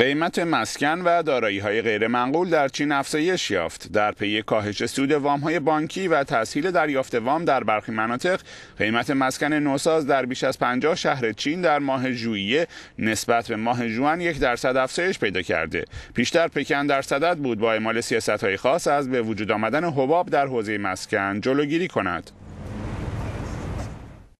قیمت مسکن و دارایی های غیر منقول در چین افزایش یافت در پی کاهش سود وام های بانکی و تسهیل دریافت وام در برخی مناطق قیمت مسکن نوساز در بیش از 50 شهر چین در ماه ژوئیه نسبت به ماه جوان یک درصد افزایش پیدا کرده پیشتر پکن در صدد بود با اعمال سیاست های خاص از به وجود آمدن حباب در حوزه مسکن جلوگیری کند